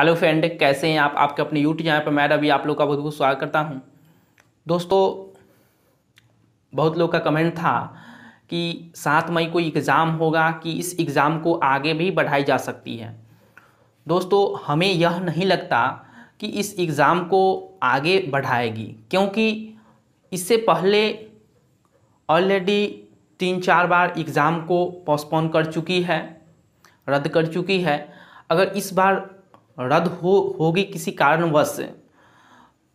hello friend कैसे हैं आप आपके अपने यूट्यूब चैनल पर मैं रवि आप लोग का बहुत बहुत स्वागत करता हूं दोस्तों बहुत लोग का कमेंट था कि सात मई को एग्ज़ाम होगा कि इस एग्ज़ाम को आगे भी बढ़ाई जा सकती है दोस्तों हमें यह नहीं लगता कि इस एग्ज़ाम को आगे बढ़ाएगी क्योंकि इससे पहले ऑलरेडी तीन चार बार एग्ज़ाम को पोस्टपोन कर चुकी है रद्द कर चुकी है अगर इस बार रद्द हो होगी किसी कारणवश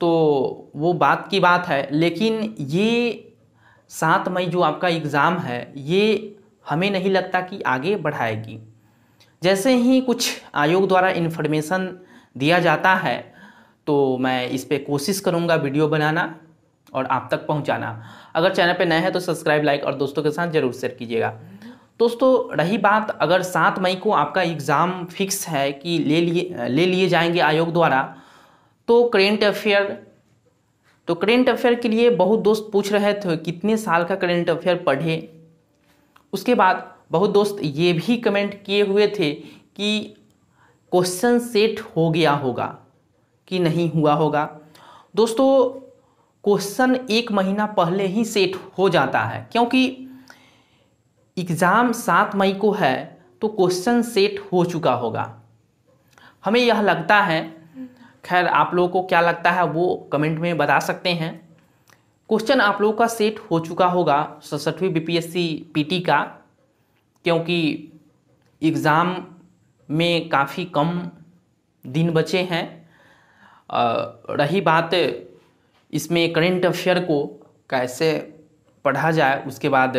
तो वो बात की बात है लेकिन ये सात मई जो आपका एग्ज़ाम है ये हमें नहीं लगता कि आगे बढ़ाएगी जैसे ही कुछ आयोग द्वारा इन्फॉर्मेशन दिया जाता है तो मैं इस पर कोशिश करूँगा वीडियो बनाना और आप तक पहुँचाना अगर चैनल पर नए हैं तो सब्सक्राइब लाइक और दोस्तों के साथ ज़रूर शेयर कीजिएगा दोस्तों रही बात अगर सात मई को आपका एग्ज़ाम फिक्स है कि ले लिए ले लिए जाएंगे आयोग द्वारा तो करेंट अफेयर तो करेंट अफेयर के लिए बहुत दोस्त पूछ रहे थे कितने साल का करेंट अफेयर पढ़े उसके बाद बहुत दोस्त ये भी कमेंट किए हुए थे कि क्वेश्चन सेट हो गया होगा कि नहीं हुआ होगा दोस्तों क्वेश्चन एक महीना पहले ही सेट हो जाता है क्योंकि एग्ज़ाम सात मई को है तो क्वेश्चन सेट हो चुका होगा हमें यह लगता है खैर आप लोगों को क्या लगता है वो कमेंट में बता सकते हैं क्वेश्चन आप लोगों का सेट हो चुका होगा सड़सठवीं बीपीएससी पीटी का क्योंकि एग्ज़ाम में काफ़ी कम दिन बचे हैं रही बात इसमें करेंट अफेयर को कैसे पढ़ा जाए उसके बाद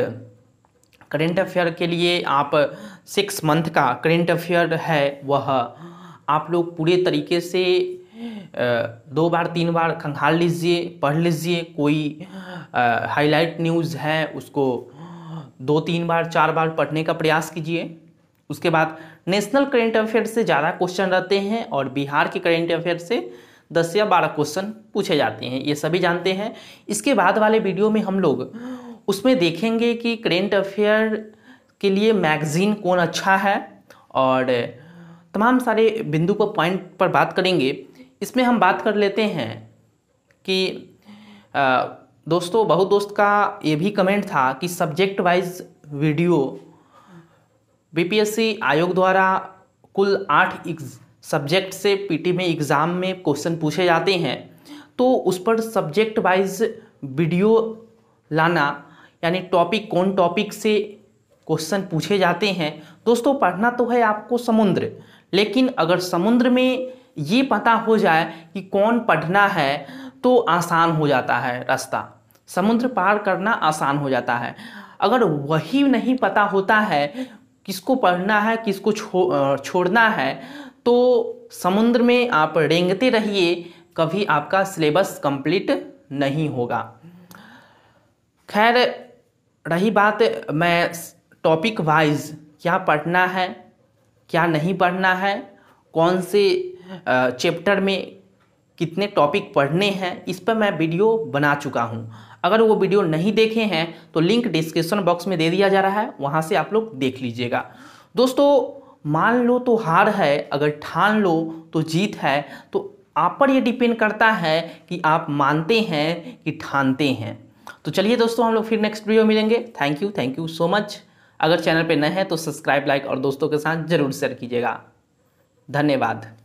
करेंट अफेयर के लिए आप सिक्स मंथ का करेंट अफेयर है वह आप लोग पूरे तरीके से दो बार तीन बार खंगाल लीजिए पढ़ लीजिए कोई हाईलाइट न्यूज़ है उसको दो तीन बार चार बार पढ़ने का प्रयास कीजिए उसके बाद नेशनल करेंट अफेयर से ज़्यादा क्वेश्चन रहते हैं और बिहार के करेंट अफेयर से दस या बारह क्वेश्चन पूछे जाते हैं ये सभी जानते हैं इसके बाद वाले वीडियो में हम लोग उसमें देखेंगे कि करेंट अफेयर के लिए मैगज़ीन कौन अच्छा है और तमाम सारे बिंदु पर पॉइंट पर बात करेंगे इसमें हम बात कर लेते हैं कि आ, दोस्तों बहुत दोस्त का ये भी कमेंट था कि सब्जेक्ट वाइज वीडियो बीपीएससी आयोग द्वारा कुल आठ सब्जेक्ट से पीटी में एग्ज़ाम में क्वेश्चन पूछे जाते हैं तो उस पर सब्जेक्ट वाइज वीडियो लाना यानी टॉपिक कौन टॉपिक से क्वेश्चन पूछे जाते हैं दोस्तों पढ़ना तो है आपको समुद्र लेकिन अगर समुद्र में ये पता हो जाए कि कौन पढ़ना है तो आसान हो जाता है रास्ता समुद्र पार करना आसान हो जाता है अगर वही नहीं पता होता है किसको पढ़ना है किसको छो, छोड़ना है तो समुद्र में आप रेंगते रहिए कभी आपका सिलेबस कंप्लीट नहीं होगा खैर रही बात मैं टॉपिक वाइज क्या पढ़ना है क्या नहीं पढ़ना है कौन से चैप्टर में कितने टॉपिक पढ़ने हैं इस पर मैं वीडियो बना चुका हूँ अगर वो वीडियो नहीं देखे हैं तो लिंक डिस्क्रिप्शन बॉक्स में दे दिया जा रहा है वहाँ से आप लोग देख लीजिएगा दोस्तों मान लो तो हार है अगर ठान लो तो जीत है तो आप पर यह डिपेंड करता है कि आप मानते हैं कि ठानते हैं तो चलिए दोस्तों हम लोग फिर नेक्स्ट वीडियो मिलेंगे thank you thank you so much अगर चैनल पर नए हैं तो सब्सक्राइब लाइक और दोस्तों के साथ ज़रूर शेयर कीजिएगा धन्यवाद